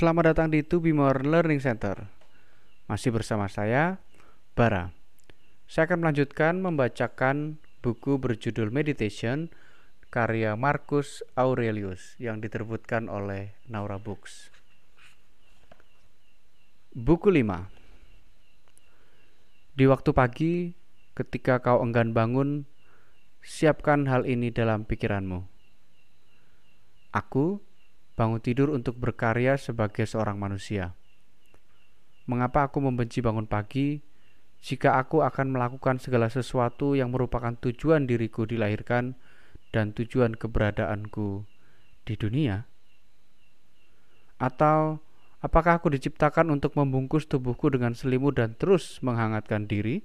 Selamat datang di Tubi More Learning Center. Masih bersama saya, Bara. Saya akan melanjutkan membacakan buku berjudul Meditation karya Marcus Aurelius yang diterbitkan oleh Naura Books. Buku 5 Di waktu pagi, ketika kau enggan bangun, siapkan hal ini dalam pikiranmu. Aku, bangun tidur untuk berkarya sebagai seorang manusia. Mengapa aku membenci bangun pagi? Jika aku akan melakukan segala sesuatu yang merupakan tujuan diriku dilahirkan dan tujuan keberadaanku di dunia, atau apakah aku diciptakan untuk membungkus tubuhku dengan selimut dan terus menghangatkan diri?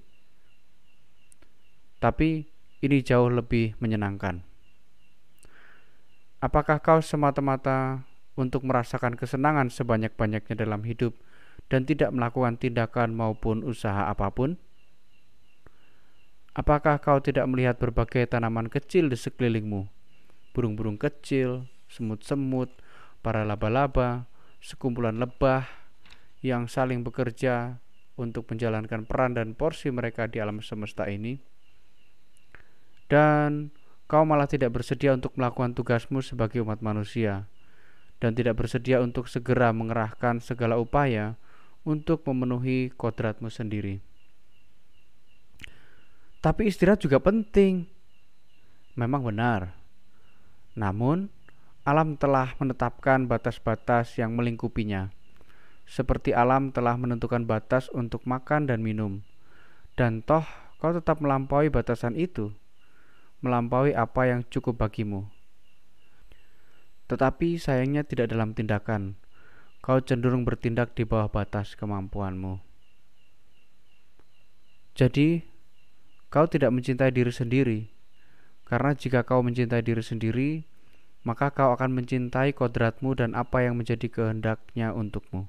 Tapi ini jauh lebih menyenangkan. Apakah kau semata-mata untuk merasakan kesenangan sebanyak-banyaknya dalam hidup dan tidak melakukan tindakan maupun usaha apapun? Apakah kau tidak melihat berbagai tanaman kecil di sekelilingmu? Burung-burung kecil, semut-semut, para laba-laba, sekumpulan lebah yang saling bekerja untuk menjalankan peran dan porsi mereka di alam semesta ini. Dan Kau malah tidak bersedia untuk melakukan tugasmu sebagai umat manusia, dan tidak bersedia untuk segera mengerahkan segala upaya untuk memenuhi kodratmu sendiri. Tapi istirahat juga penting. Memang benar. Namun, alam telah menetapkan batas-batas yang melingkupinya. Seperti alam telah menentukan batas untuk makan dan minum. Dan toh kau tetap melampaui batasan itu melampaui apa yang cukup bagimu. Tetapi sayangnya tidak dalam tindakan. Kau cenderung bertindak di bawah batas kemampuanmu. Jadi, kau tidak mencintai diri sendiri. Karena jika kau mencintai diri sendiri, maka kau akan mencintai kodratmu dan apa yang menjadi kehendaknya untukmu.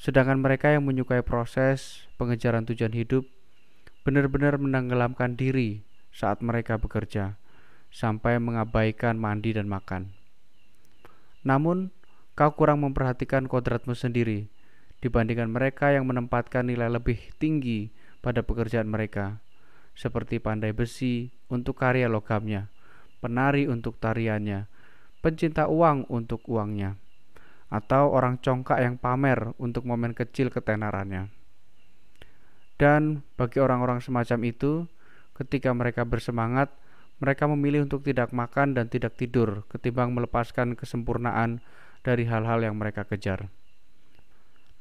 Sedangkan mereka yang menyukai proses pengejaran tujuan hidup benar-benar menenggelamkan diri saat mereka bekerja, sampai mengabaikan mandi dan makan. Namun, kau kurang memperhatikan kodratmu sendiri dibandingkan mereka yang menempatkan nilai lebih tinggi pada pekerjaan mereka, seperti pandai besi untuk karya logamnya, penari untuk tariannya, pencinta uang untuk uangnya, atau orang congkak yang pamer untuk momen kecil ketenarannya. Dan bagi orang-orang semacam itu, Ketika mereka bersemangat, mereka memilih untuk tidak makan dan tidak tidur ketimbang melepaskan kesempurnaan dari hal-hal yang mereka kejar.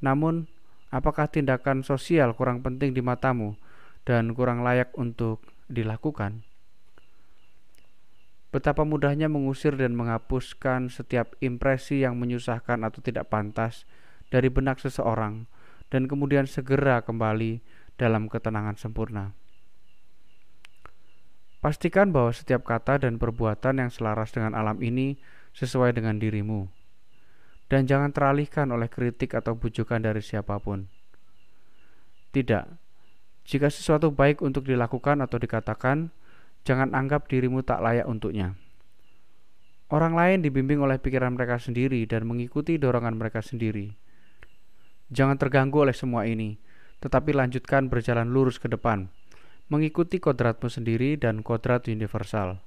Namun, apakah tindakan sosial kurang penting di matamu dan kurang layak untuk dilakukan? Betapa mudahnya mengusir dan menghapuskan setiap impresi yang menyusahkan atau tidak pantas dari benak seseorang, dan kemudian segera kembali dalam ketenangan sempurna. Pastikan bahwa setiap kata dan perbuatan yang selaras dengan alam ini sesuai dengan dirimu, dan jangan teralihkan oleh kritik atau bujukan dari siapapun. Tidak, jika sesuatu baik untuk dilakukan atau dikatakan, jangan anggap dirimu tak layak untuknya. Orang lain dibimbing oleh pikiran mereka sendiri dan mengikuti dorongan mereka sendiri. Jangan terganggu oleh semua ini, tetapi lanjutkan berjalan lurus ke depan mengikuti kodratmu sendiri dan kodrat universal.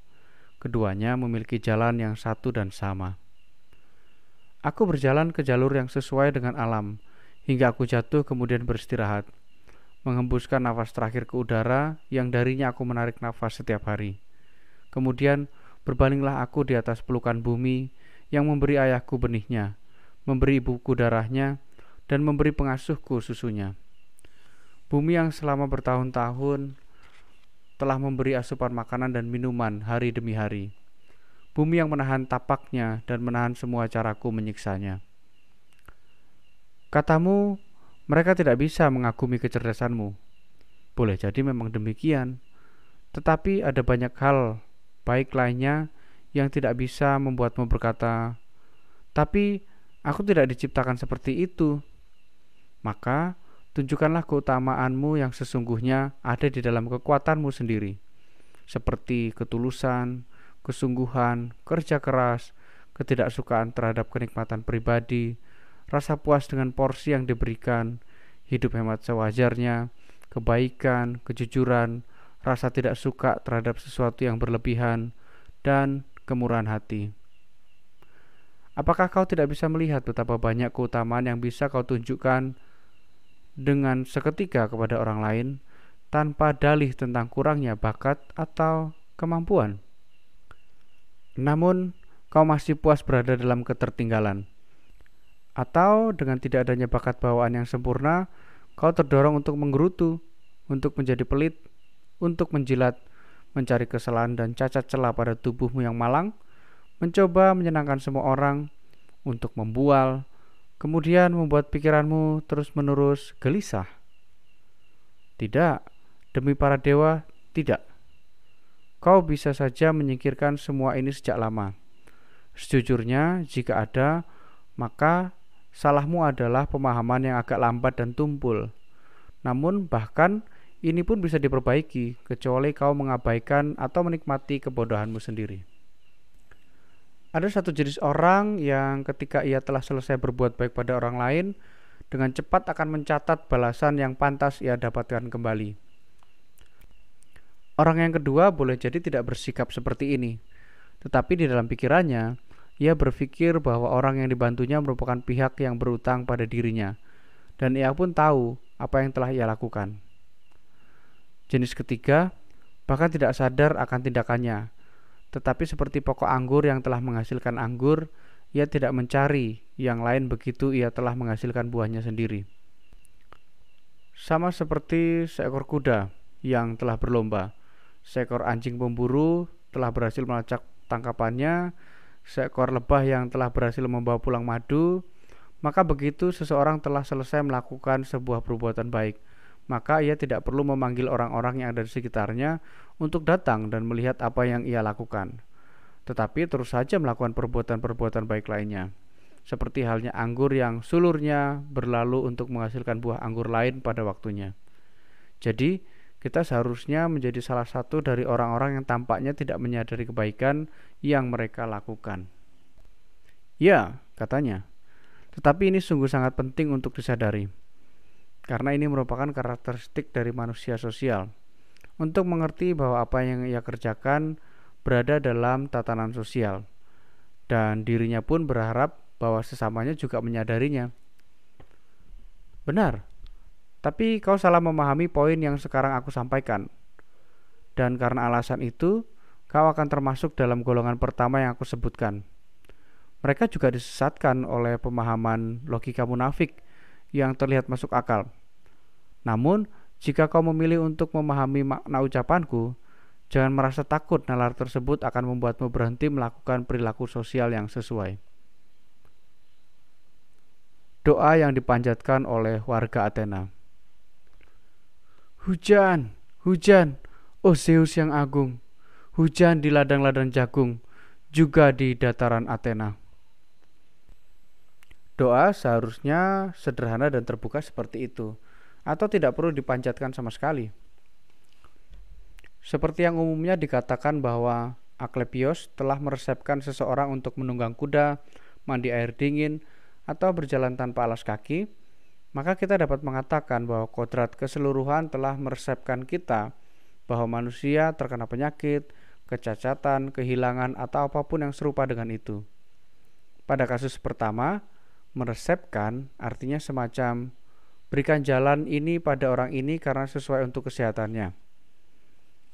Keduanya memiliki jalan yang satu dan sama. Aku berjalan ke jalur yang sesuai dengan alam, hingga aku jatuh kemudian beristirahat, menghembuskan nafas terakhir ke udara yang darinya aku menarik nafas setiap hari. Kemudian berbalinglah aku di atas pelukan bumi yang memberi ayahku benihnya, memberi ibuku darahnya, dan memberi pengasuhku susunya. Bumi yang selama bertahun-tahun telah memberi asupan makanan dan minuman hari demi hari. Bumi yang menahan tapaknya dan menahan semua caraku menyiksanya. Katamu, mereka tidak bisa mengagumi kecerdasanmu. Boleh jadi memang demikian, tetapi ada banyak hal baik lainnya yang tidak bisa membuatmu berkata, "Tapi aku tidak diciptakan seperti itu." Maka tunjukkanlah keutamaanmu yang sesungguhnya ada di dalam kekuatanmu sendiri, seperti ketulusan, kesungguhan, kerja keras, ketidaksukaan terhadap kenikmatan pribadi, rasa puas dengan porsi yang diberikan, hidup hemat sewajarnya, kebaikan, kejujuran, rasa tidak suka terhadap sesuatu yang berlebihan, dan kemurahan hati. Apakah kau tidak bisa melihat betapa banyak keutamaan yang bisa kau tunjukkan dengan seketika kepada orang lain tanpa dalih tentang kurangnya bakat atau kemampuan. Namun, kau masih puas berada dalam ketertinggalan. Atau dengan tidak adanya bakat bawaan yang sempurna, kau terdorong untuk menggerutu, untuk menjadi pelit, untuk menjilat, mencari kesalahan dan cacat celah pada tubuhmu yang malang, mencoba menyenangkan semua orang, untuk membual, kemudian membuat pikiranmu terus-menerus gelisah? Tidak, demi para dewa, tidak. Kau bisa saja menyingkirkan semua ini sejak lama. Sejujurnya, jika ada, maka salahmu adalah pemahaman yang agak lambat dan tumpul. Namun, bahkan ini pun bisa diperbaiki, kecuali kau mengabaikan atau menikmati kebodohanmu sendiri. Ada satu jenis orang yang ketika ia telah selesai berbuat baik pada orang lain, dengan cepat akan mencatat balasan yang pantas ia dapatkan kembali. Orang yang kedua boleh jadi tidak bersikap seperti ini, tetapi di dalam pikirannya ia berpikir bahwa orang yang dibantunya merupakan pihak yang berutang pada dirinya, dan ia pun tahu apa yang telah ia lakukan. Jenis ketiga bahkan tidak sadar akan tindakannya, tetapi seperti pokok anggur yang telah menghasilkan anggur, ia tidak mencari yang lain begitu ia telah menghasilkan buahnya sendiri. Sama seperti seekor kuda yang telah berlomba, seekor anjing pemburu telah berhasil melacak tangkapannya, seekor lebah yang telah berhasil membawa pulang madu, maka begitu seseorang telah selesai melakukan sebuah perbuatan baik, maka ia tidak perlu memanggil orang-orang yang ada di sekitarnya untuk datang dan melihat apa yang ia lakukan, tetapi terus saja melakukan perbuatan-perbuatan baik lainnya, seperti halnya anggur yang sulurnya berlalu untuk menghasilkan buah anggur lain pada waktunya. Jadi, kita seharusnya menjadi salah satu dari orang-orang yang tampaknya tidak menyadari kebaikan yang mereka lakukan. Ya, katanya. Tetapi ini sungguh sangat penting untuk disadari karena ini merupakan karakteristik dari manusia sosial. Untuk mengerti bahwa apa yang ia kerjakan berada dalam tatanan sosial, dan dirinya pun berharap bahwa sesamanya juga menyadarinya. Benar, tapi kau salah memahami poin yang sekarang aku sampaikan, dan karena alasan itu, kau akan termasuk dalam golongan pertama yang aku sebutkan. Mereka juga disesatkan oleh pemahaman logika munafik yang terlihat masuk akal. Namun, jika kau memilih untuk memahami makna ucapanku, jangan merasa takut nalar tersebut akan membuatmu berhenti melakukan perilaku sosial yang sesuai. Doa yang dipanjatkan oleh warga Athena. Hujan, hujan, oh Zeus yang agung. Hujan di ladang-ladang jagung, juga di dataran Athena. Doa seharusnya sederhana dan terbuka seperti itu, atau tidak perlu dipanjatkan sama sekali. Seperti yang umumnya dikatakan bahwa Aklepios telah meresepkan seseorang untuk menunggang kuda, mandi air dingin, atau berjalan tanpa alas kaki, maka kita dapat mengatakan bahwa kodrat keseluruhan telah meresepkan kita bahwa manusia terkena penyakit, kecacatan, kehilangan, atau apapun yang serupa dengan itu. Pada kasus pertama, meresepkan artinya semacam berikan jalan ini pada orang ini karena sesuai untuk kesehatannya.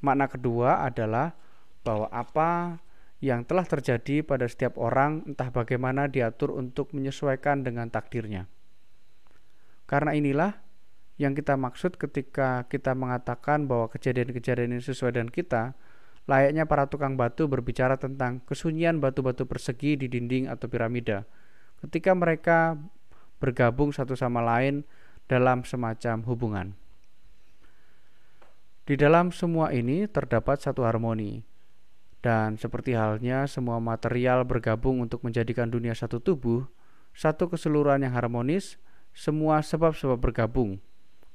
Makna kedua adalah bahwa apa yang telah terjadi pada setiap orang entah bagaimana diatur untuk menyesuaikan dengan takdirnya. Karena inilah yang kita maksud ketika kita mengatakan bahwa kejadian-kejadian ini sesuai dengan kita, layaknya para tukang batu berbicara tentang kesunyian batu-batu persegi di dinding atau piramida ketika mereka bergabung satu sama lain dalam semacam hubungan. Di dalam semua ini terdapat satu harmoni, dan seperti halnya semua material bergabung untuk menjadikan dunia satu tubuh, satu keseluruhan yang harmonis, semua sebab-sebab bergabung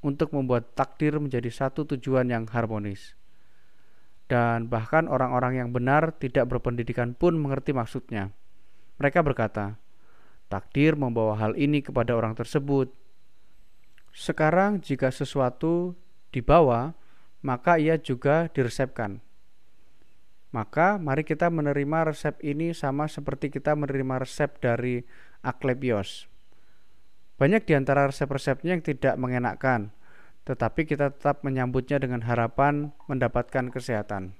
untuk membuat takdir menjadi satu tujuan yang harmonis. Dan bahkan orang-orang yang benar tidak berpendidikan pun mengerti maksudnya. Mereka berkata, Takdir membawa hal ini kepada orang tersebut. Sekarang, jika sesuatu dibawa, maka ia juga diresepkan. Maka, mari kita menerima resep ini sama seperti kita menerima resep dari Aklepios. Banyak di antara resep-resepnya yang tidak mengenakkan, tetapi kita tetap menyambutnya dengan harapan mendapatkan kesehatan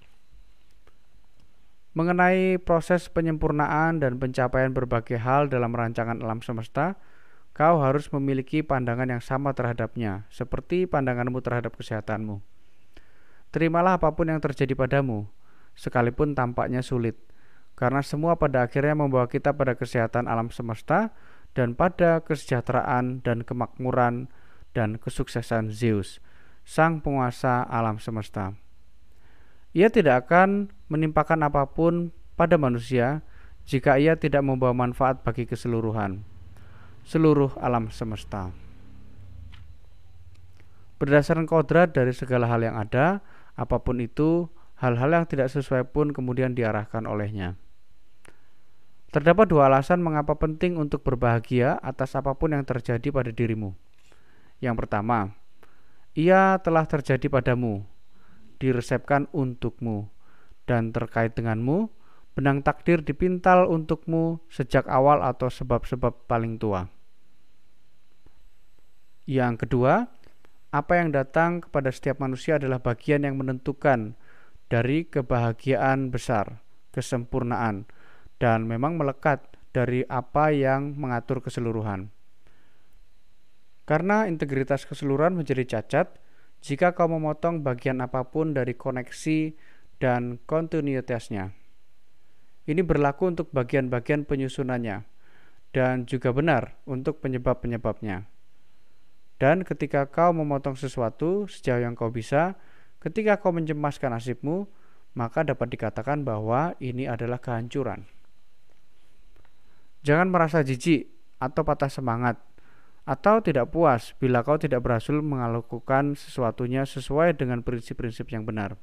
mengenai proses penyempurnaan dan pencapaian berbagai hal dalam rancangan alam semesta, kau harus memiliki pandangan yang sama terhadapnya, seperti pandanganmu terhadap kesehatanmu. Terimalah apapun yang terjadi padamu, sekalipun tampaknya sulit, karena semua pada akhirnya membawa kita pada kesehatan alam semesta dan pada kesejahteraan dan kemakmuran dan kesuksesan Zeus, sang penguasa alam semesta. Ia tidak akan menimpakan apapun pada manusia jika ia tidak membawa manfaat bagi keseluruhan seluruh alam semesta. Berdasarkan kodrat dari segala hal yang ada, apapun itu, hal-hal yang tidak sesuai pun kemudian diarahkan olehnya. Terdapat dua alasan mengapa penting untuk berbahagia atas apapun yang terjadi pada dirimu. Yang pertama, ia telah terjadi padamu, diresepkan untukmu dan terkait denganmu benang takdir dipintal untukmu sejak awal atau sebab-sebab paling tua. Yang kedua, apa yang datang kepada setiap manusia adalah bagian yang menentukan dari kebahagiaan besar, kesempurnaan, dan memang melekat dari apa yang mengatur keseluruhan. Karena integritas keseluruhan menjadi cacat, jika kau memotong bagian apapun dari koneksi dan kontinuitasnya. Ini berlaku untuk bagian-bagian penyusunannya dan juga benar untuk penyebab-penyebabnya. Dan ketika kau memotong sesuatu sejauh yang kau bisa, ketika kau mencemaskan nasibmu, maka dapat dikatakan bahwa ini adalah kehancuran. Jangan merasa jijik atau patah semangat atau tidak puas bila kau tidak berhasil melakukan sesuatunya sesuai dengan prinsip-prinsip yang benar.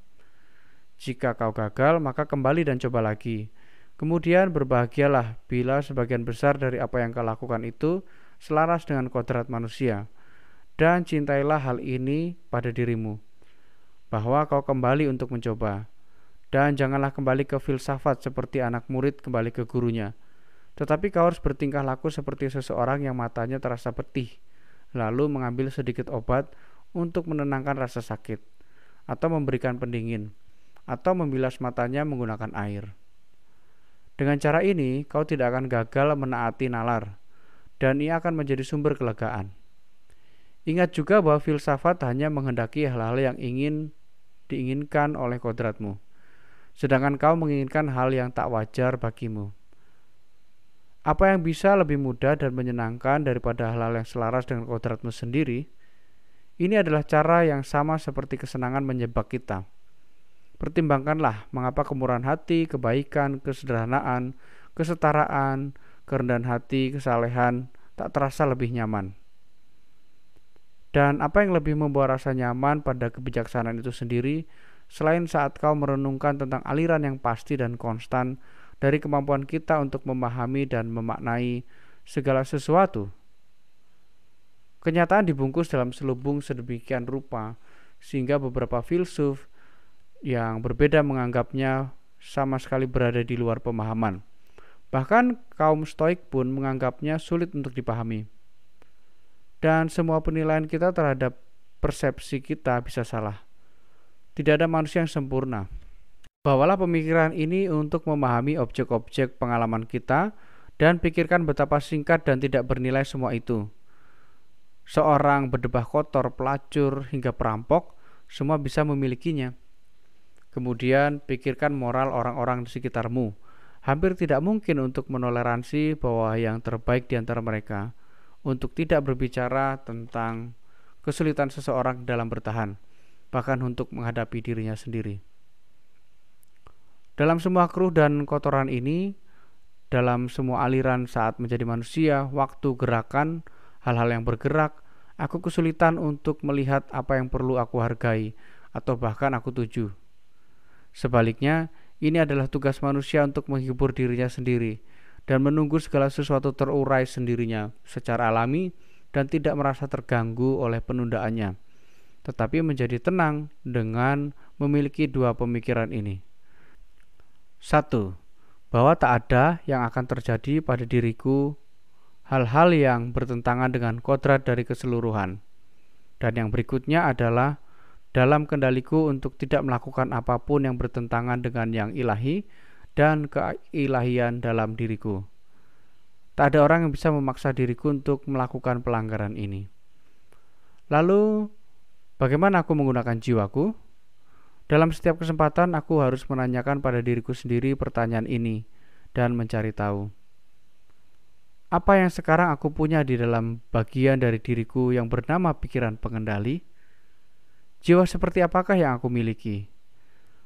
Jika kau gagal, maka kembali dan coba lagi. Kemudian berbahagialah bila sebagian besar dari apa yang kau lakukan itu selaras dengan kodrat manusia. Dan cintailah hal ini pada dirimu, bahwa kau kembali untuk mencoba. Dan janganlah kembali ke filsafat seperti anak murid kembali ke gurunya, tetapi kau harus bertingkah laku seperti seseorang yang matanya terasa petih, lalu mengambil sedikit obat untuk menenangkan rasa sakit, atau memberikan pendingin, atau membilas matanya menggunakan air. Dengan cara ini, kau tidak akan gagal menaati nalar, dan ia akan menjadi sumber kelegaan. Ingat juga bahwa filsafat hanya menghendaki hal-hal yang ingin diinginkan oleh kodratmu, sedangkan kau menginginkan hal yang tak wajar bagimu. Apa yang bisa lebih mudah dan menyenangkan daripada hal-hal yang selaras dengan kodratmu sendiri? Ini adalah cara yang sama seperti kesenangan menjebak kita. Pertimbangkanlah mengapa kemurahan hati, kebaikan, kesederhanaan, kesetaraan, kerendahan hati, kesalehan tak terasa lebih nyaman. Dan apa yang lebih membuat rasa nyaman pada kebijaksanaan itu sendiri, selain saat kau merenungkan tentang aliran yang pasti dan konstan dari kemampuan kita untuk memahami dan memaknai segala sesuatu. Kenyataan dibungkus dalam selubung sedemikian rupa sehingga beberapa filsuf yang berbeda menganggapnya sama sekali berada di luar pemahaman. Bahkan kaum Stoik pun menganggapnya sulit untuk dipahami. Dan semua penilaian kita terhadap persepsi kita bisa salah. Tidak ada manusia yang sempurna. Bawalah pemikiran ini untuk memahami objek-objek pengalaman kita dan pikirkan betapa singkat dan tidak bernilai semua itu. Seorang berdebah kotor, pelacur, hingga perampok, semua bisa memilikinya. Kemudian pikirkan moral orang-orang di sekitarmu. Hampir tidak mungkin untuk menoleransi bahwa yang terbaik di antara mereka untuk tidak berbicara tentang kesulitan seseorang dalam bertahan, bahkan untuk menghadapi dirinya sendiri. Dalam semua keruh dan kotoran ini, dalam semua aliran saat menjadi manusia, waktu, gerakan, hal-hal yang bergerak, aku kesulitan untuk melihat apa yang perlu aku hargai atau bahkan aku tuju. Sebaliknya, ini adalah tugas manusia untuk menghibur dirinya sendiri dan menunggu segala sesuatu terurai sendirinya secara alami dan tidak merasa terganggu oleh penundaannya, tetapi menjadi tenang dengan memiliki dua pemikiran ini. 1. Bahwa tak ada yang akan terjadi pada diriku hal-hal yang bertentangan dengan kodrat dari keseluruhan. Dan yang berikutnya adalah dalam kendaliku untuk tidak melakukan apapun yang bertentangan dengan yang ilahi dan keilahian dalam diriku. Tak ada orang yang bisa memaksa diriku untuk melakukan pelanggaran ini. Lalu, bagaimana aku menggunakan jiwaku? Dalam setiap kesempatan, aku harus menanyakan pada diriku sendiri pertanyaan ini dan mencari tahu apa yang sekarang aku punya di dalam bagian dari diriku yang bernama pikiran pengendali. Jiwa seperti apakah yang aku miliki?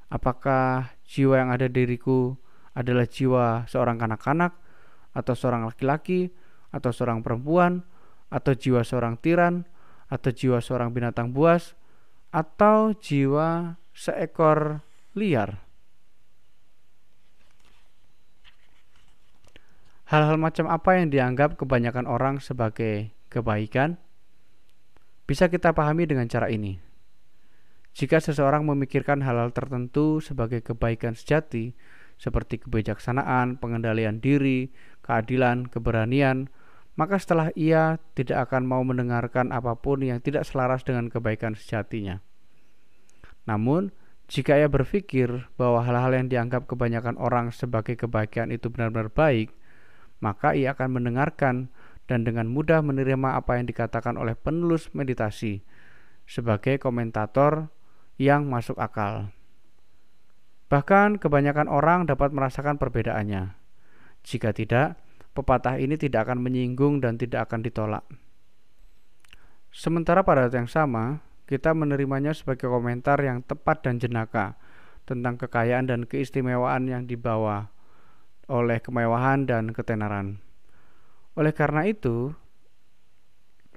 Apakah jiwa yang ada diriku adalah jiwa seorang kanak-kanak, atau seorang laki-laki, atau seorang perempuan, atau jiwa seorang tiran, atau jiwa seorang binatang buas, atau jiwa seekor liar. Hal-hal macam apa yang dianggap kebanyakan orang sebagai kebaikan bisa kita pahami dengan cara ini. Jika seseorang memikirkan hal-hal tertentu sebagai kebaikan sejati, seperti kebijaksanaan, pengendalian diri, keadilan, keberanian, maka setelah ia tidak akan mau mendengarkan apapun yang tidak selaras dengan kebaikan sejatinya. Namun, jika ia berpikir bahwa hal-hal yang dianggap kebanyakan orang sebagai kebahagiaan itu benar-benar baik, maka ia akan mendengarkan dan dengan mudah menerima apa yang dikatakan oleh penulis meditasi sebagai komentator yang masuk akal. Bahkan kebanyakan orang dapat merasakan perbedaannya. Jika tidak, pepatah ini tidak akan menyinggung dan tidak akan ditolak. Sementara pada saat yang sama, kita menerimanya sebagai komentar yang tepat dan jenaka tentang kekayaan dan keistimewaan yang dibawa oleh kemewahan dan ketenaran. Oleh karena itu,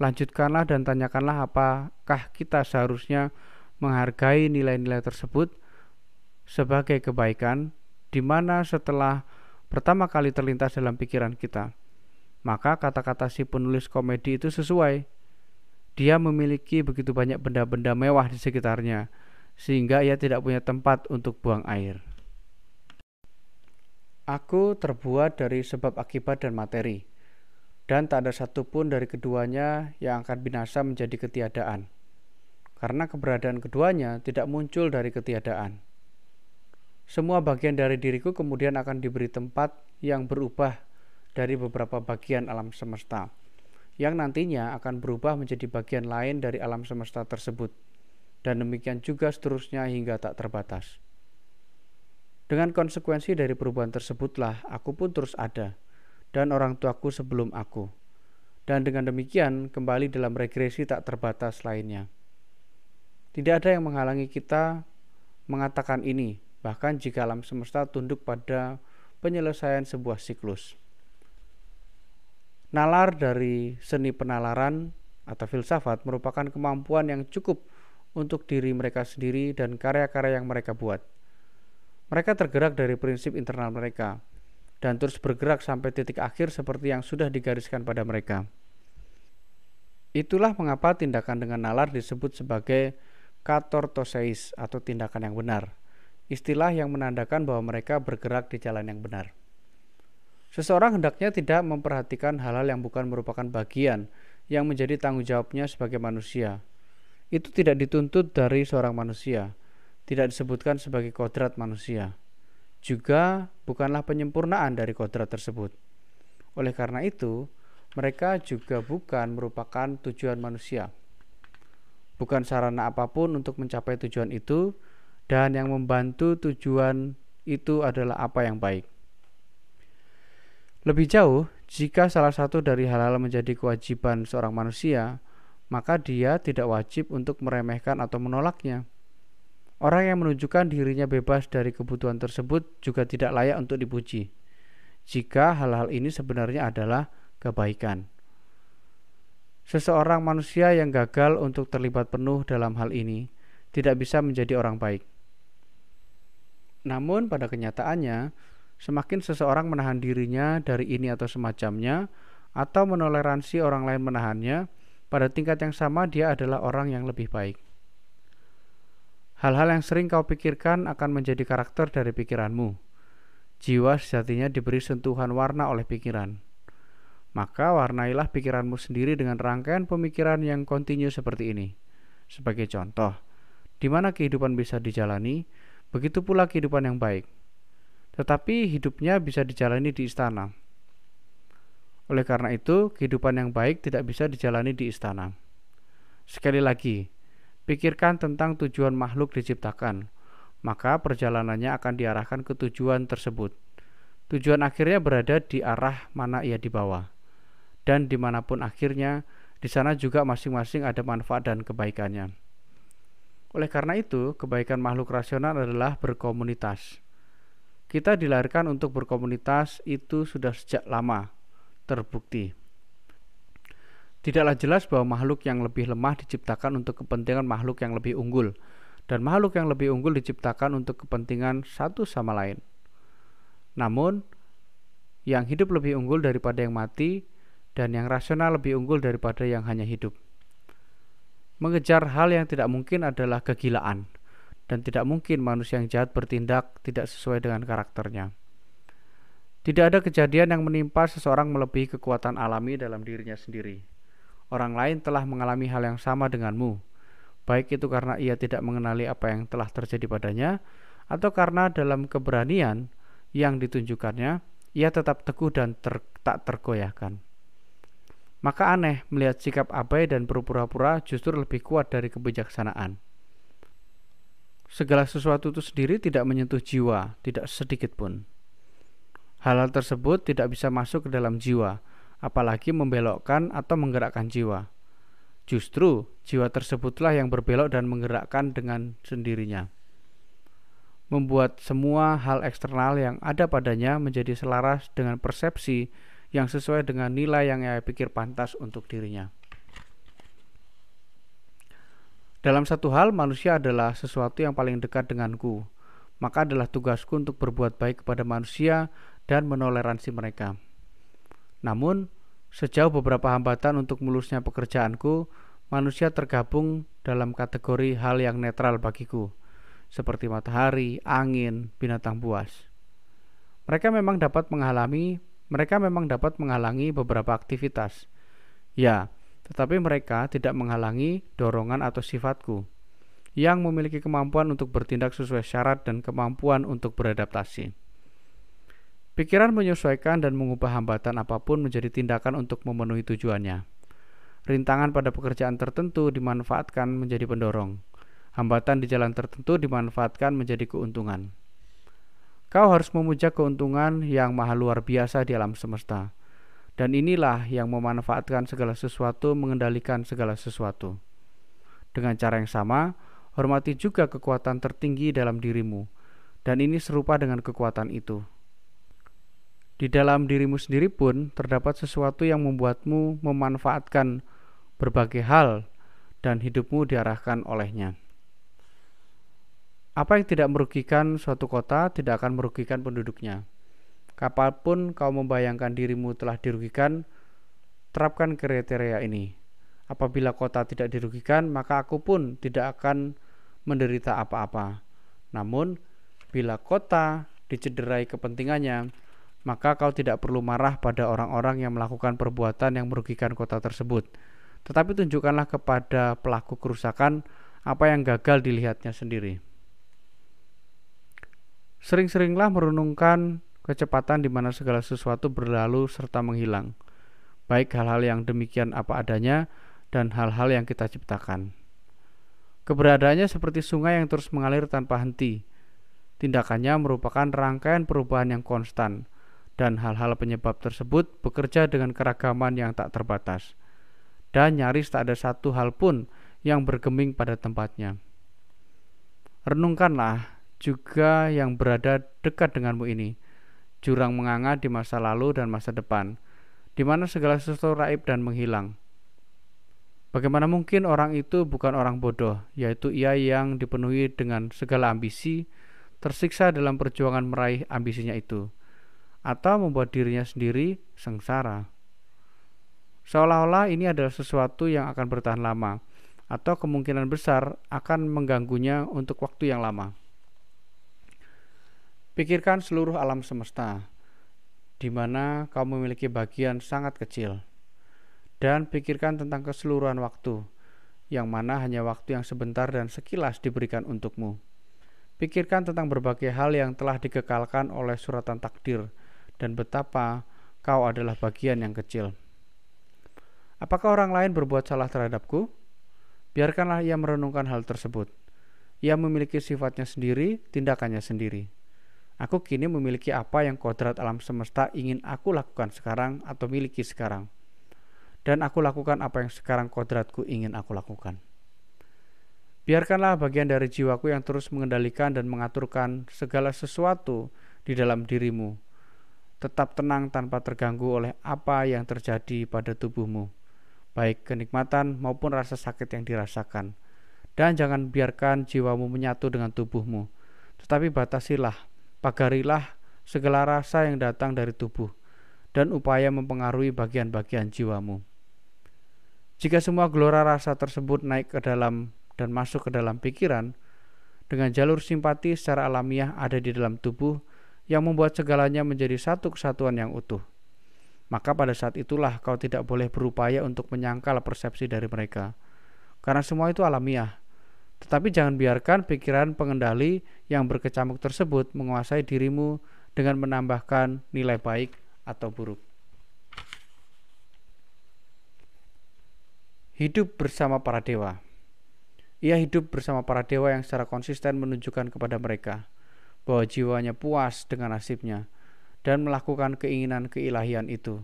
lanjutkanlah dan tanyakanlah apakah kita seharusnya menghargai nilai-nilai tersebut sebagai kebaikan di mana setelah pertama kali terlintas dalam pikiran kita. Maka kata-kata si penulis komedi itu sesuai dia memiliki begitu banyak benda-benda mewah di sekitarnya, sehingga ia tidak punya tempat untuk buang air. Aku terbuat dari sebab akibat dan materi, dan tak ada satupun dari keduanya yang akan binasa menjadi ketiadaan, karena keberadaan keduanya tidak muncul dari ketiadaan. Semua bagian dari diriku kemudian akan diberi tempat yang berubah dari beberapa bagian alam semesta yang nantinya akan berubah menjadi bagian lain dari alam semesta tersebut, dan demikian juga seterusnya hingga tak terbatas. Dengan konsekuensi dari perubahan tersebutlah aku pun terus ada, dan orang tuaku sebelum aku, dan dengan demikian kembali dalam regresi tak terbatas lainnya. Tidak ada yang menghalangi kita mengatakan ini, bahkan jika alam semesta tunduk pada penyelesaian sebuah siklus. Nalar dari seni penalaran atau filsafat merupakan kemampuan yang cukup untuk diri mereka sendiri dan karya-karya yang mereka buat. Mereka tergerak dari prinsip internal mereka dan terus bergerak sampai titik akhir seperti yang sudah digariskan pada mereka. Itulah mengapa tindakan dengan nalar disebut sebagai katortoseis atau tindakan yang benar. Istilah yang menandakan bahwa mereka bergerak di jalan yang benar. Seseorang hendaknya tidak memperhatikan hal-hal yang bukan merupakan bagian yang menjadi tanggung jawabnya sebagai manusia. Itu tidak dituntut dari seorang manusia, tidak disebutkan sebagai kodrat manusia. Juga bukanlah penyempurnaan dari kodrat tersebut. Oleh karena itu, mereka juga bukan merupakan tujuan manusia. Bukan sarana apapun untuk mencapai tujuan itu, dan yang membantu tujuan itu adalah apa yang baik. Lebih jauh, jika salah satu dari hal-hal menjadi kewajiban seorang manusia, maka dia tidak wajib untuk meremehkan atau menolaknya. Orang yang menunjukkan dirinya bebas dari kebutuhan tersebut juga tidak layak untuk dipuji. Jika hal-hal ini sebenarnya adalah kebaikan, seseorang manusia yang gagal untuk terlibat penuh dalam hal ini tidak bisa menjadi orang baik. Namun, pada kenyataannya, Semakin seseorang menahan dirinya dari ini atau semacamnya, atau menoleransi orang lain menahannya, pada tingkat yang sama dia adalah orang yang lebih baik. Hal-hal yang sering kau pikirkan akan menjadi karakter dari pikiranmu. Jiwa sejatinya diberi sentuhan warna oleh pikiran. Maka warnailah pikiranmu sendiri dengan rangkaian pemikiran yang kontinu seperti ini. Sebagai contoh, di mana kehidupan bisa dijalani, begitu pula kehidupan yang baik tetapi hidupnya bisa dijalani di istana. Oleh karena itu, kehidupan yang baik tidak bisa dijalani di istana. Sekali lagi, pikirkan tentang tujuan makhluk diciptakan, maka perjalanannya akan diarahkan ke tujuan tersebut. Tujuan akhirnya berada di arah mana ia dibawa, dan dimanapun akhirnya, di sana juga masing-masing ada manfaat dan kebaikannya. Oleh karena itu, kebaikan makhluk rasional adalah berkomunitas. Kita dilahirkan untuk berkomunitas itu sudah sejak lama terbukti. Tidaklah jelas bahwa makhluk yang lebih lemah diciptakan untuk kepentingan makhluk yang lebih unggul dan makhluk yang lebih unggul diciptakan untuk kepentingan satu sama lain. Namun, yang hidup lebih unggul daripada yang mati dan yang rasional lebih unggul daripada yang hanya hidup. Mengejar hal yang tidak mungkin adalah kegilaan dan tidak mungkin manusia yang jahat bertindak tidak sesuai dengan karakternya. Tidak ada kejadian yang menimpa seseorang melebihi kekuatan alami dalam dirinya sendiri. Orang lain telah mengalami hal yang sama denganmu, baik itu karena ia tidak mengenali apa yang telah terjadi padanya, atau karena dalam keberanian yang ditunjukkannya, ia tetap teguh dan ter, tak tergoyahkan. Maka aneh melihat sikap abai dan berpura-pura justru lebih kuat dari kebijaksanaan segala sesuatu itu sendiri tidak menyentuh jiwa, tidak sedikit pun. hal tersebut tidak bisa masuk ke dalam jiwa, apalagi membelokkan atau menggerakkan jiwa. Justru jiwa tersebutlah yang berbelok dan menggerakkan dengan sendirinya. Membuat semua hal eksternal yang ada padanya menjadi selaras dengan persepsi yang sesuai dengan nilai yang ia pikir pantas untuk dirinya. Dalam satu hal, manusia adalah sesuatu yang paling dekat denganku, maka adalah tugasku untuk berbuat baik kepada manusia dan menoleransi mereka. Namun, sejauh beberapa hambatan untuk mulusnya pekerjaanku, manusia tergabung dalam kategori hal yang netral bagiku, seperti matahari, angin, binatang buas. Mereka memang dapat menghalangi, mereka memang dapat menghalangi beberapa aktivitas. Ya, tetapi mereka tidak menghalangi dorongan atau sifatku yang memiliki kemampuan untuk bertindak sesuai syarat dan kemampuan untuk beradaptasi. Pikiran menyesuaikan dan mengubah hambatan apapun menjadi tindakan untuk memenuhi tujuannya. Rintangan pada pekerjaan tertentu dimanfaatkan menjadi pendorong. Hambatan di jalan tertentu dimanfaatkan menjadi keuntungan. Kau harus memuja keuntungan yang mahal luar biasa di alam semesta dan inilah yang memanfaatkan segala sesuatu, mengendalikan segala sesuatu. Dengan cara yang sama, hormati juga kekuatan tertinggi dalam dirimu, dan ini serupa dengan kekuatan itu. Di dalam dirimu sendiri pun terdapat sesuatu yang membuatmu memanfaatkan berbagai hal, dan hidupmu diarahkan olehnya. Apa yang tidak merugikan suatu kota tidak akan merugikan penduduknya Kapanpun kau membayangkan dirimu telah dirugikan, terapkan kriteria ini. Apabila kota tidak dirugikan, maka aku pun tidak akan menderita apa-apa. Namun, bila kota dicederai kepentingannya, maka kau tidak perlu marah pada orang-orang yang melakukan perbuatan yang merugikan kota tersebut. Tetapi tunjukkanlah kepada pelaku kerusakan apa yang gagal dilihatnya sendiri. Sering-seringlah merenungkan kecepatan di mana segala sesuatu berlalu serta menghilang, baik hal-hal yang demikian apa adanya dan hal-hal yang kita ciptakan. Keberadaannya seperti sungai yang terus mengalir tanpa henti. Tindakannya merupakan rangkaian perubahan yang konstan, dan hal-hal penyebab tersebut bekerja dengan keragaman yang tak terbatas. Dan nyaris tak ada satu hal pun yang bergeming pada tempatnya. Renungkanlah juga yang berada dekat denganmu ini, jurang menganga di masa lalu dan masa depan, di mana segala sesuatu raib dan menghilang. Bagaimana mungkin orang itu bukan orang bodoh, yaitu ia yang dipenuhi dengan segala ambisi, tersiksa dalam perjuangan meraih ambisinya itu, atau membuat dirinya sendiri sengsara. Seolah-olah ini adalah sesuatu yang akan bertahan lama, atau kemungkinan besar akan mengganggunya untuk waktu yang lama. Pikirkan seluruh alam semesta, di mana kau memiliki bagian sangat kecil, dan pikirkan tentang keseluruhan waktu, yang mana hanya waktu yang sebentar dan sekilas diberikan untukmu. Pikirkan tentang berbagai hal yang telah dikekalkan oleh suratan takdir, dan betapa kau adalah bagian yang kecil. Apakah orang lain berbuat salah terhadapku? Biarkanlah ia merenungkan hal tersebut. Ia memiliki sifatnya sendiri, tindakannya sendiri. Aku kini memiliki apa yang kodrat alam semesta ingin aku lakukan sekarang atau miliki sekarang. Dan aku lakukan apa yang sekarang kodratku ingin aku lakukan. Biarkanlah bagian dari jiwaku yang terus mengendalikan dan mengaturkan segala sesuatu di dalam dirimu. Tetap tenang tanpa terganggu oleh apa yang terjadi pada tubuhmu, baik kenikmatan maupun rasa sakit yang dirasakan. Dan jangan biarkan jiwamu menyatu dengan tubuhmu, tetapi batasilah Pagarilah segala rasa yang datang dari tubuh dan upaya mempengaruhi bagian-bagian jiwamu. Jika semua gelora rasa tersebut naik ke dalam dan masuk ke dalam pikiran, dengan jalur simpati secara alamiah ada di dalam tubuh yang membuat segalanya menjadi satu kesatuan yang utuh. Maka pada saat itulah kau tidak boleh berupaya untuk menyangkal persepsi dari mereka. Karena semua itu alamiah, tetapi jangan biarkan pikiran pengendali yang berkecamuk tersebut menguasai dirimu dengan menambahkan nilai baik atau buruk. Hidup bersama para dewa. Ia hidup bersama para dewa yang secara konsisten menunjukkan kepada mereka bahwa jiwanya puas dengan nasibnya dan melakukan keinginan keilahian itu,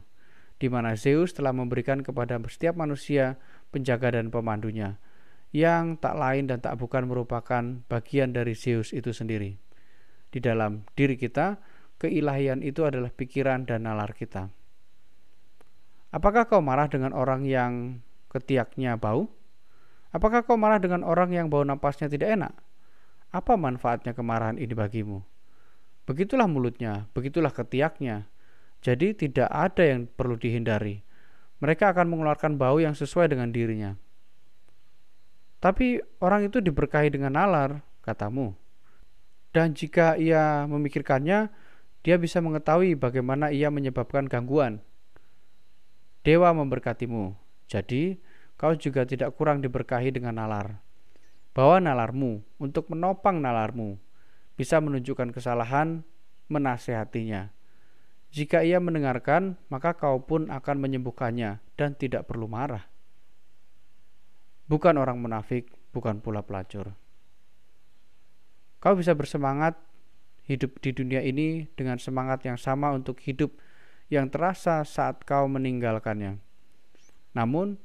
di mana Zeus telah memberikan kepada setiap manusia penjaga dan pemandunya, yang tak lain dan tak bukan merupakan bagian dari Zeus itu sendiri. Di dalam diri kita, keilahian itu adalah pikiran dan nalar kita. Apakah kau marah dengan orang yang ketiaknya bau? Apakah kau marah dengan orang yang bau napasnya tidak enak? Apa manfaatnya kemarahan ini bagimu? Begitulah mulutnya, begitulah ketiaknya. Jadi tidak ada yang perlu dihindari. Mereka akan mengeluarkan bau yang sesuai dengan dirinya. Tapi orang itu diberkahi dengan nalar, katamu. Dan jika ia memikirkannya, dia bisa mengetahui bagaimana ia menyebabkan gangguan. Dewa memberkatimu. Jadi, kau juga tidak kurang diberkahi dengan nalar. Bawa nalarmu untuk menopang nalarmu, bisa menunjukkan kesalahan, menasehatinya. Jika ia mendengarkan, maka kau pun akan menyembuhkannya dan tidak perlu marah bukan orang munafik, bukan pula pelacur. Kau bisa bersemangat hidup di dunia ini dengan semangat yang sama untuk hidup yang terasa saat kau meninggalkannya. Namun,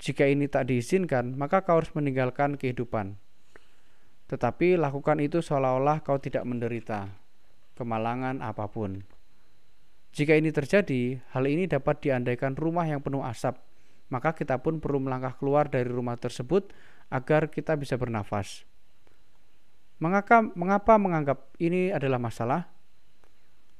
jika ini tak diizinkan, maka kau harus meninggalkan kehidupan. Tetapi lakukan itu seolah-olah kau tidak menderita kemalangan apapun. Jika ini terjadi, hal ini dapat diandaikan rumah yang penuh asap maka kita pun perlu melangkah keluar dari rumah tersebut agar kita bisa bernafas. Mengapa, mengapa menganggap ini adalah masalah?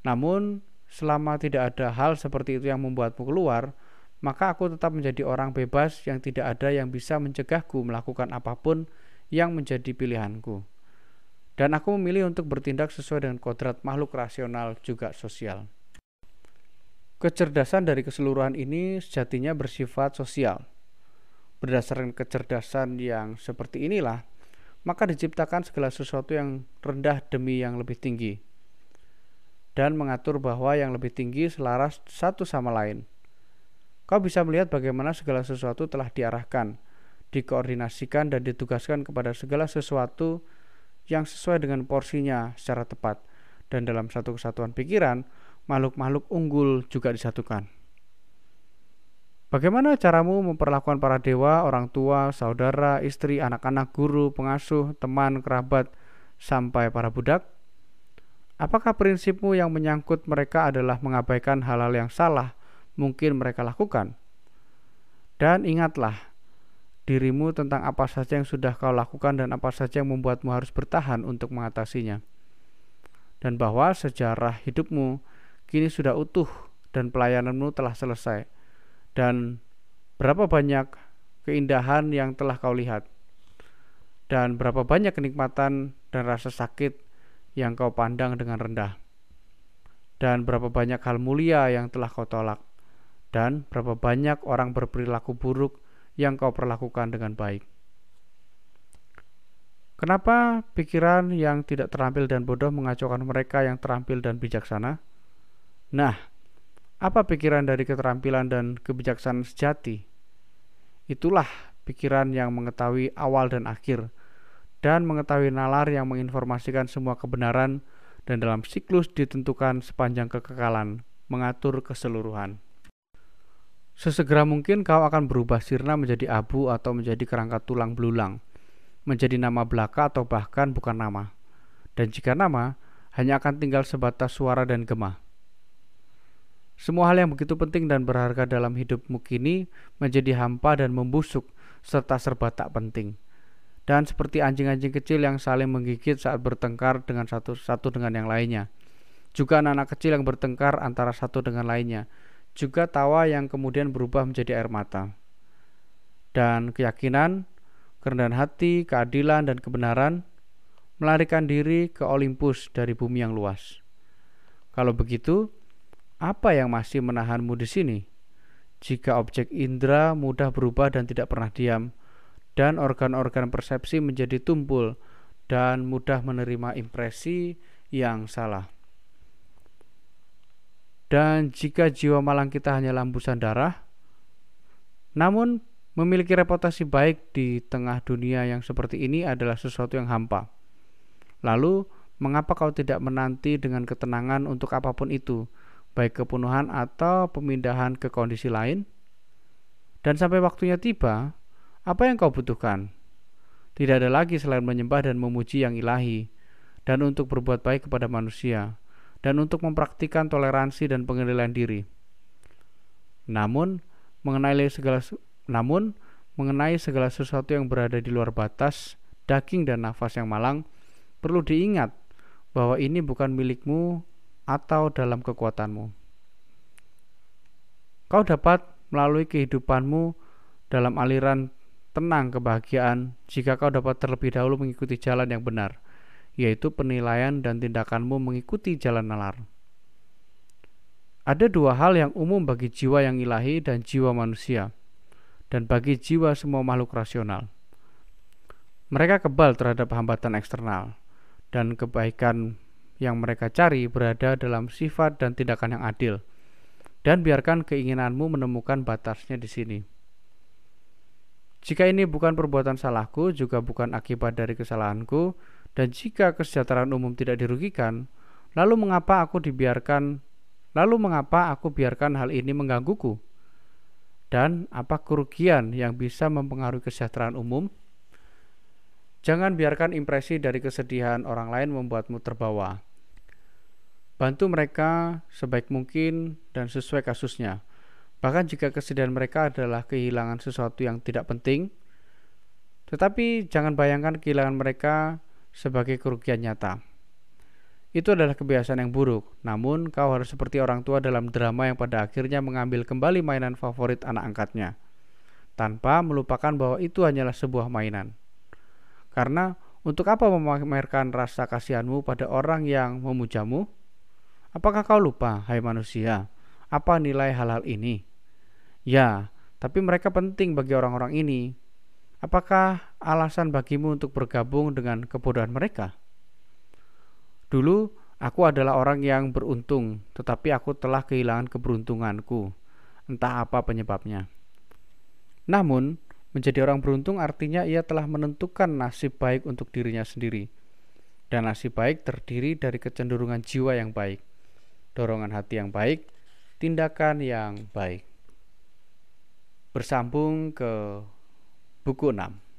Namun, selama tidak ada hal seperti itu yang membuatmu keluar, maka aku tetap menjadi orang bebas yang tidak ada yang bisa mencegahku melakukan apapun yang menjadi pilihanku. Dan aku memilih untuk bertindak sesuai dengan kodrat makhluk rasional juga sosial. Kecerdasan dari keseluruhan ini sejatinya bersifat sosial. Berdasarkan kecerdasan yang seperti inilah, maka diciptakan segala sesuatu yang rendah demi yang lebih tinggi, dan mengatur bahwa yang lebih tinggi selaras satu sama lain. Kau bisa melihat bagaimana segala sesuatu telah diarahkan, dikoordinasikan, dan ditugaskan kepada segala sesuatu yang sesuai dengan porsinya secara tepat, dan dalam satu kesatuan pikiran makhluk-makhluk unggul juga disatukan. Bagaimana caramu memperlakukan para dewa, orang tua, saudara, istri, anak-anak, guru, pengasuh, teman, kerabat, sampai para budak? Apakah prinsipmu yang menyangkut mereka adalah mengabaikan hal-hal yang salah mungkin mereka lakukan? Dan ingatlah dirimu tentang apa saja yang sudah kau lakukan dan apa saja yang membuatmu harus bertahan untuk mengatasinya. Dan bahwa sejarah hidupmu kini sudah utuh dan pelayananmu telah selesai dan berapa banyak keindahan yang telah kau lihat dan berapa banyak kenikmatan dan rasa sakit yang kau pandang dengan rendah dan berapa banyak hal mulia yang telah kau tolak dan berapa banyak orang berperilaku buruk yang kau perlakukan dengan baik. Kenapa pikiran yang tidak terampil dan bodoh mengacaukan mereka yang terampil dan bijaksana? Nah, apa pikiran dari keterampilan dan kebijaksanaan sejati? Itulah pikiran yang mengetahui awal dan akhir, dan mengetahui nalar yang menginformasikan semua kebenaran dan dalam siklus ditentukan sepanjang kekekalan, mengatur keseluruhan. Sesegera mungkin kau akan berubah sirna menjadi abu atau menjadi kerangka tulang belulang, menjadi nama belaka atau bahkan bukan nama. Dan jika nama, hanya akan tinggal sebatas suara dan gemah. Semua hal yang begitu penting dan berharga dalam hidupmu kini menjadi hampa dan membusuk serta serba tak penting. Dan seperti anjing-anjing kecil yang saling menggigit saat bertengkar dengan satu satu dengan yang lainnya. Juga anak-anak kecil yang bertengkar antara satu dengan lainnya. Juga tawa yang kemudian berubah menjadi air mata. Dan keyakinan, kerendahan hati, keadilan dan kebenaran melarikan diri ke Olympus dari bumi yang luas. Kalau begitu, apa yang masih menahanmu di sini? Jika objek indera mudah berubah dan tidak pernah diam, dan organ-organ persepsi menjadi tumpul dan mudah menerima impresi yang salah. Dan jika jiwa malang kita hanya lambusan darah, namun memiliki reputasi baik di tengah dunia yang seperti ini adalah sesuatu yang hampa. Lalu, mengapa kau tidak menanti dengan ketenangan untuk apapun itu, baik kepenuhan atau pemindahan ke kondisi lain. Dan sampai waktunya tiba, apa yang kau butuhkan? Tidak ada lagi selain menyembah dan memuji yang ilahi, dan untuk berbuat baik kepada manusia, dan untuk mempraktikkan toleransi dan pengendalian diri. Namun, mengenai segala namun mengenai segala sesuatu yang berada di luar batas daging dan nafas yang malang perlu diingat bahwa ini bukan milikmu atau dalam kekuatanmu. Kau dapat melalui kehidupanmu dalam aliran tenang kebahagiaan jika kau dapat terlebih dahulu mengikuti jalan yang benar, yaitu penilaian dan tindakanmu mengikuti jalan nalar. Ada dua hal yang umum bagi jiwa yang ilahi dan jiwa manusia, dan bagi jiwa semua makhluk rasional. Mereka kebal terhadap hambatan eksternal, dan kebaikan yang mereka cari berada dalam sifat dan tindakan yang adil. Dan biarkan keinginanmu menemukan batasnya di sini. Jika ini bukan perbuatan salahku, juga bukan akibat dari kesalahanku, dan jika kesejahteraan umum tidak dirugikan, lalu mengapa aku dibiarkan Lalu mengapa aku biarkan hal ini menggangguku? Dan apa kerugian yang bisa mempengaruhi kesejahteraan umum? Jangan biarkan impresi dari kesedihan orang lain membuatmu terbawa. Bantu mereka sebaik mungkin dan sesuai kasusnya. Bahkan jika kesedihan mereka adalah kehilangan sesuatu yang tidak penting, tetapi jangan bayangkan kehilangan mereka sebagai kerugian nyata. Itu adalah kebiasaan yang buruk. Namun, kau harus seperti orang tua dalam drama yang pada akhirnya mengambil kembali mainan favorit anak angkatnya, tanpa melupakan bahwa itu hanyalah sebuah mainan. Karena untuk apa memamerkan rasa kasihanmu pada orang yang memujamu? Apakah kau lupa, hai manusia, apa nilai hal-hal ini? Ya, tapi mereka penting bagi orang-orang ini. Apakah alasan bagimu untuk bergabung dengan kebodohan mereka? Dulu aku adalah orang yang beruntung, tetapi aku telah kehilangan keberuntunganku, entah apa penyebabnya. Namun, menjadi orang beruntung artinya ia telah menentukan nasib baik untuk dirinya sendiri, dan nasib baik terdiri dari kecenderungan jiwa yang baik dorongan hati yang baik, tindakan yang baik. Bersambung ke buku 6.